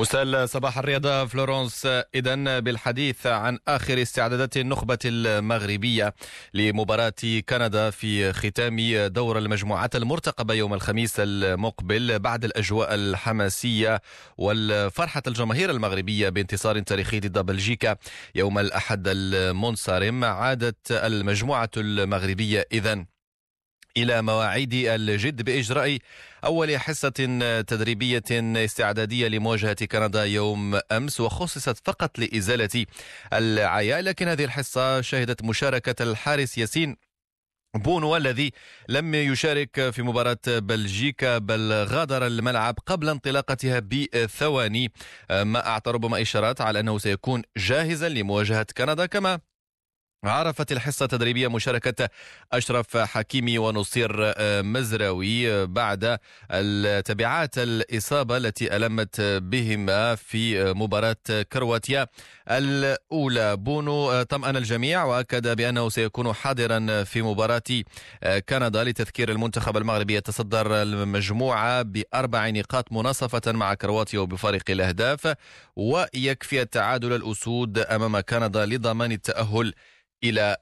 مساء صباح الرياضة فلورنس إذا بالحديث عن آخر استعدادات النخبة المغربية لمباراة كندا في ختام دور المجموعات المرتقبة يوم الخميس المقبل بعد الأجواء الحماسية والفرحة الجماهير المغربية بانتصار تاريخي ضد بلجيكا يوم الأحد المنصرم عادت المجموعة المغربية إذا إلى مواعيد الجد بإجراء أول حصة تدريبية استعدادية لمواجهة كندا يوم أمس وخصصت فقط لإزالة العياء لكن هذه الحصة شهدت مشاركة الحارس ياسين بونو الذي لم يشارك في مباراة بلجيكا بل غادر الملعب قبل انطلاقتها بثواني ما أعطى ربما إشارات على أنه سيكون جاهزا لمواجهة كندا كما عرفت الحصة التدريبية مشاركة أشرف حكيمي ونصير آه، مزراوي آه، بعد تبعات الإصابة التي ألمت بهما في آه، مباراة كرواتيا الأولى بونو طمأن الجميع وأكد بأنه سيكون حاضرا في مباراة كندا لتذكير المنتخب المغربي يتصدر المجموعة بأربع نقاط مناصفة مع كرواتيا وبفارق الأهداف ويكفي التعادل الأسود أمام كندا لضمان التأهل إلى